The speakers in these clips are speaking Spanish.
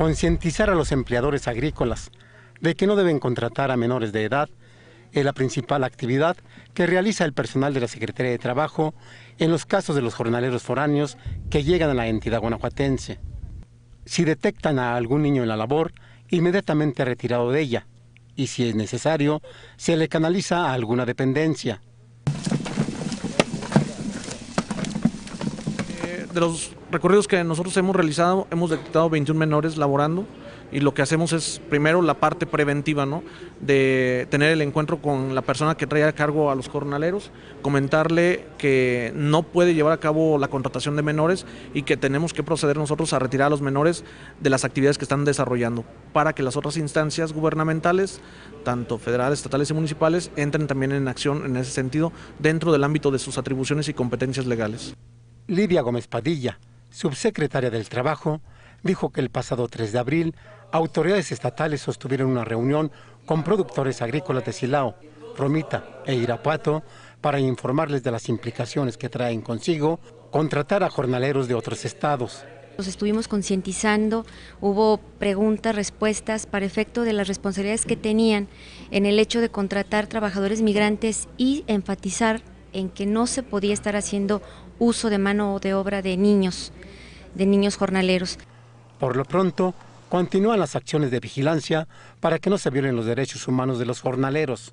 concientizar a los empleadores agrícolas de que no deben contratar a menores de edad es la principal actividad que realiza el personal de la Secretaría de Trabajo en los casos de los jornaleros foráneos que llegan a la entidad guanajuatense. Si detectan a algún niño en la labor, inmediatamente retirado de ella, y si es necesario, se le canaliza a alguna dependencia. de los recorridos que nosotros hemos realizado, hemos detectado 21 menores laborando y lo que hacemos es primero la parte preventiva, De tener el encuentro con la persona que trae a cargo a los jornaleros, comentarle que no puede llevar a cabo la contratación de menores y que tenemos que proceder nosotros a retirar a los menores de las actividades que están desarrollando para que las otras instancias gubernamentales, tanto federales, estatales y municipales, entren también en acción en ese sentido dentro del ámbito de sus atribuciones y competencias legales. Lidia Gómez Padilla, subsecretaria del Trabajo, dijo que el pasado 3 de abril autoridades estatales sostuvieron una reunión con productores agrícolas de Silao, Romita e Irapuato para informarles de las implicaciones que traen consigo contratar a jornaleros de otros estados. Nos estuvimos concientizando, hubo preguntas, respuestas para efecto de las responsabilidades que tenían en el hecho de contratar trabajadores migrantes y enfatizar en que no se podía estar haciendo uso de mano de obra de niños, de niños jornaleros. Por lo pronto, continúan las acciones de vigilancia para que no se violen los derechos humanos de los jornaleros.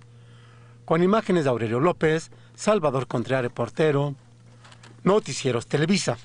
Con imágenes de Aurelio López, Salvador Contreras, reportero, Noticieros Televisa.